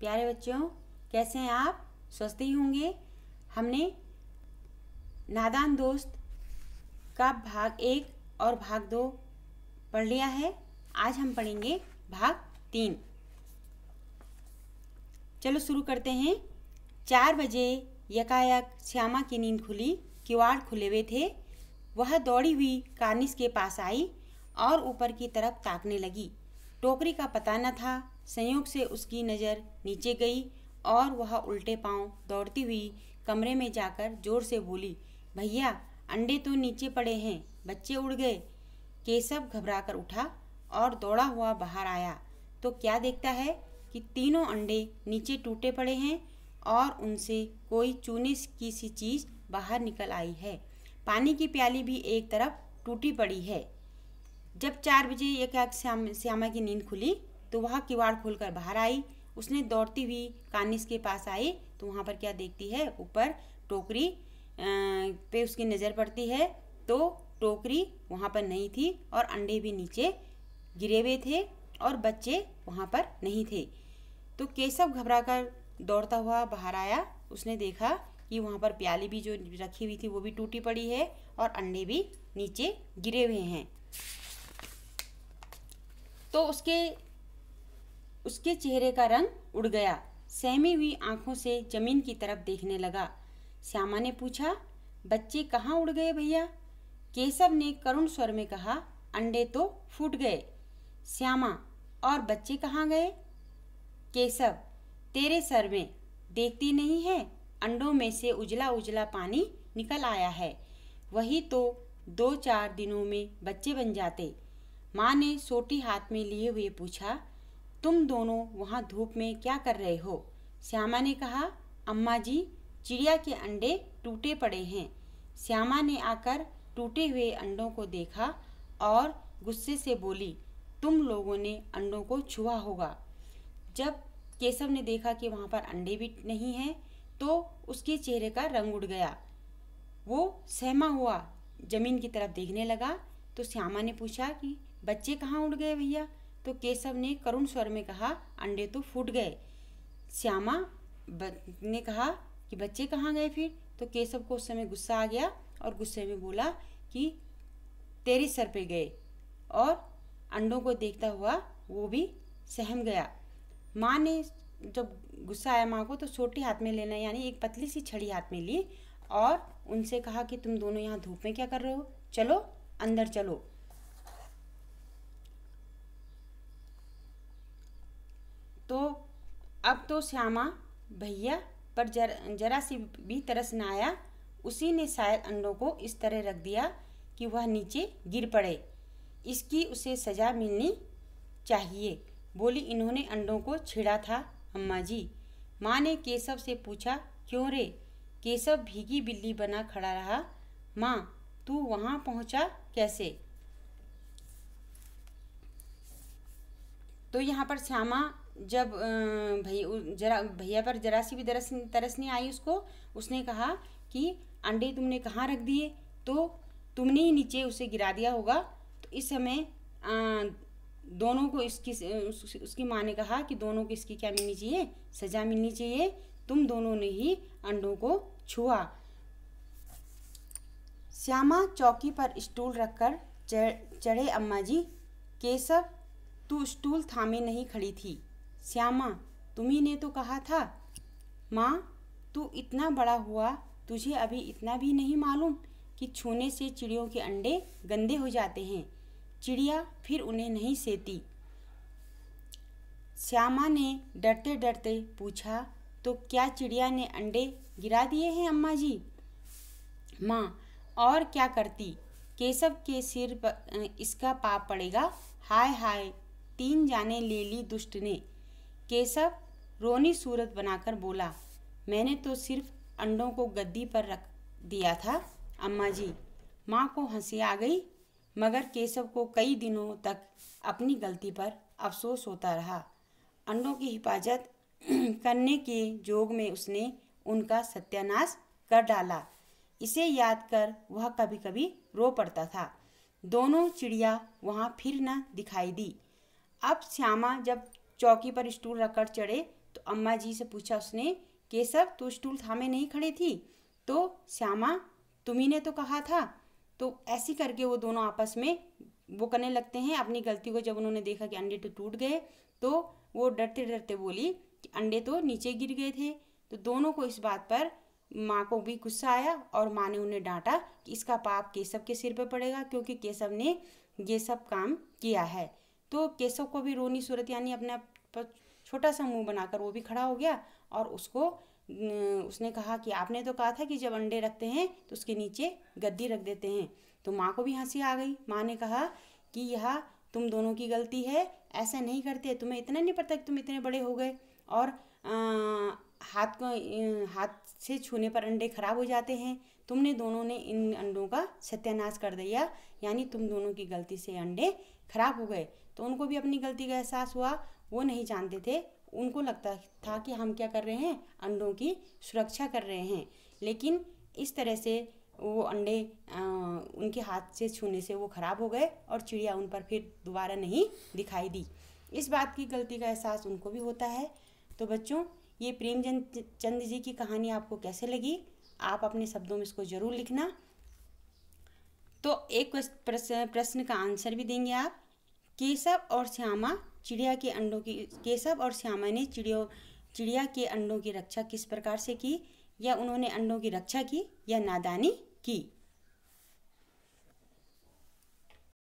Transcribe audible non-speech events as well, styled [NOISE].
प्यारे बच्चों कैसे हैं आप स्वस्थ ही होंगे हमने नादान दोस्त का भाग एक और भाग दो पढ़ लिया है आज हम पढ़ेंगे भाग तीन चलो शुरू करते हैं चार बजे यकायक श्यामा की नींद खुली किवाड़ खुले हुए थे वह दौड़ी हुई कार्निस के पास आई और ऊपर की तरफ ताकने लगी टोकरी का पता न था संयोग से उसकी नज़र नीचे गई और वह उल्टे पांव दौड़ती हुई कमरे में जाकर जोर से बोली भैया अंडे तो नीचे पड़े हैं बच्चे उड़ गए केशव घबराकर उठा और दौड़ा हुआ बाहर आया तो क्या देखता है कि तीनों अंडे नीचे टूटे पड़े हैं और उनसे कोई चूने की सी चीज़ बाहर निकल आई है पानी की प्याली भी एक तरफ टूटी पड़ी है जब चार बजे एक श्यामा की नींद खुली तो वह किवाड़ खोलकर बाहर आई उसने दौड़ती हुई कानिस के पास आई तो वहाँ पर क्या देखती है ऊपर टोकरी पे उसकी नज़र पड़ती है तो टोकरी वहाँ पर नहीं थी और अंडे भी नीचे गिरे हुए थे और बच्चे वहाँ पर नहीं थे तो केशव घबराकर दौड़ता हुआ बाहर आया उसने देखा कि वहाँ पर प्याली भी जो रखी हुई थी वो भी टूटी पड़ी है और अंडे भी नीचे गिरे हुए हैं तो उसके उसके चेहरे का रंग उड़ गया सहमी हुई आंखों से जमीन की तरफ देखने लगा श्यामा ने पूछा बच्चे कहाँ उड़ गए भैया केशव ने करुण स्वर में कहा अंडे तो फूट गए श्यामा और बच्चे कहाँ गए केशव तेरे सर में देखती नहीं है अंडों में से उजला उजला पानी निकल आया है वही तो दो चार दिनों में बच्चे बन जाते माँ ने सोटी हाथ में लिए हुए पूछा तुम दोनों वहाँ धूप में क्या कर रहे हो श्यामा ने कहा अम्मा जी चिड़िया के अंडे टूटे पड़े हैं श्यामा ने आकर टूटे हुए अंडों को देखा और गुस्से से बोली तुम लोगों ने अंडों को छुआ होगा जब केशव ने देखा कि वहाँ पर अंडे भी नहीं हैं तो उसके चेहरे का रंग उड़ गया वो सहमा हुआ ज़मीन की तरफ देखने लगा तो श्यामा ने पूछा कि बच्चे कहाँ उड़ गए भैया तो केशव ने करुण स्वर में कहा अंडे तो फूट गए श्यामा ने कहा कि बच्चे कहाँ गए फिर तो केशव को उस समय गुस्सा आ गया और गुस्से में बोला कि तेरे सर पे गए और अंडों को देखता हुआ वो भी सहम गया माँ ने जब गुस्सा आया माँ को तो छोटे हाथ में लेना यानी एक पतली सी छड़ी हाथ में ली और उनसे कहा कि तुम दोनों यहाँ धूप में क्या कर रहे हो चलो अंदर चलो अब तो श्यामा भैया पर जर जरा सी भी तरस न आया उसी ने शायद अंडों को इस तरह रख दिया कि वह नीचे गिर पड़े इसकी उसे सज़ा मिलनी चाहिए बोली इन्होंने अंडों को छिड़ा था अम्मा जी माँ ने केशव से पूछा क्यों रे केशव भीगी बिल्ली बना खड़ा रहा माँ तू वहाँ पहुँचा कैसे तो यहाँ पर श्यामा जब भैया जरा भैया पर जरा सी भी दरस तरसने आई उसको उसने कहा कि अंडे तुमने कहाँ रख दिए तो तुमने ही नीचे उसे गिरा दिया होगा तो इस समय दोनों को इसकी उस, उसकी माँ ने कहा कि दोनों को इसकी क्या मिलनी चाहिए सज़ा मिलनी चाहिए तुम दोनों ने ही अंडों को छुआ श्यामा चौकी पर स्टूल रखकर चढ़े अम्मा जी केशव तू स्टूल थामे नहीं खड़ी थी श्यामा तुम्ही ने तो कहा था माँ तू इतना बड़ा हुआ तुझे अभी इतना भी नहीं मालूम कि छूने से चिड़ियों के अंडे गंदे हो जाते हैं चिड़िया फिर उन्हें नहीं सेती श्यामा ने डरते डरते पूछा तो क्या चिड़िया ने अंडे गिरा दिए हैं अम्मा जी माँ और क्या करती केशव के सिर पर इसका पाप पड़ेगा हाय हाय तीन जाने ले ली दुष्ट ने केशव रोनी सूरत बनाकर बोला मैंने तो सिर्फ अंडों को गद्दी पर रख दिया था अम्मा जी माँ को हंसी आ गई मगर केशव को कई दिनों तक अपनी गलती पर अफसोस होता रहा अंडों की हिफाजत [CLEARS THROAT] करने के जोग में उसने उनका सत्यानाश कर डाला इसे याद कर वह कभी कभी रो पड़ता था दोनों चिड़िया वहाँ फिर न दिखाई दी अब श्यामा जब चौकी पर स्टूल रखकर चढ़े तो अम्मा जी से पूछा उसने केसव तू स्टूल थामे नहीं खड़ी थी तो श्यामा तुम्ही ने तो कहा था तो ऐसी करके वो दोनों आपस में वो करने लगते हैं अपनी गलती को जब उन्होंने देखा कि अंडे तो टूट गए तो वो डरते डरते बोली कि अंडे तो नीचे गिर गए थे तो दोनों को इस बात पर माँ को भी गुस्सा आया और माँ ने उन्हें डांटा कि इसका पाप केशव के सिर पर पड़ेगा क्योंकि केशव ने ये सब काम किया है तो केशव को भी रोनी सूरत यानी अपने छोटा सा मुंह बनाकर वो भी खड़ा हो गया और उसको उसने कहा कि आपने तो कहा था कि जब अंडे रखते हैं तो उसके नीचे गद्दी रख देते हैं तो माँ को भी हंसी आ गई माँ ने कहा कि यह तुम दोनों की गलती है ऐसा नहीं करते तुम्हें इतना नहीं पड़ता कि तुम इतने बड़े हो गए और आ, हाथ को हाथ से छूने पर अंडे खराब हो जाते हैं तुमने दोनों ने इन अंडों का सत्यानाश कर दिया यानी तुम दोनों की गलती से अंडे खराब हो गए तो उनको भी अपनी गलती का एहसास हुआ वो नहीं जानते थे उनको लगता था कि हम क्या कर रहे हैं अंडों की सुरक्षा कर रहे हैं लेकिन इस तरह से वो अंडे आ, उनके हाथ से छूने से वो ख़राब हो गए और चिड़िया उन पर फिर दोबारा नहीं दिखाई दी इस बात की गलती का एहसास उनको भी होता है तो बच्चों ये प्रेमचंद चंद जी की कहानी आपको कैसे लगी आप अपने शब्दों में इसको ज़रूर लिखना तो एक प्रश्न का आंसर भी देंगे आप केशव और श्यामा चिड़िया के अंडों की केशव और श्यामा ने चिड़ियों चिड़िया के अंडों की रक्षा किस प्रकार से की या उन्होंने अंडों की रक्षा की या नादानी की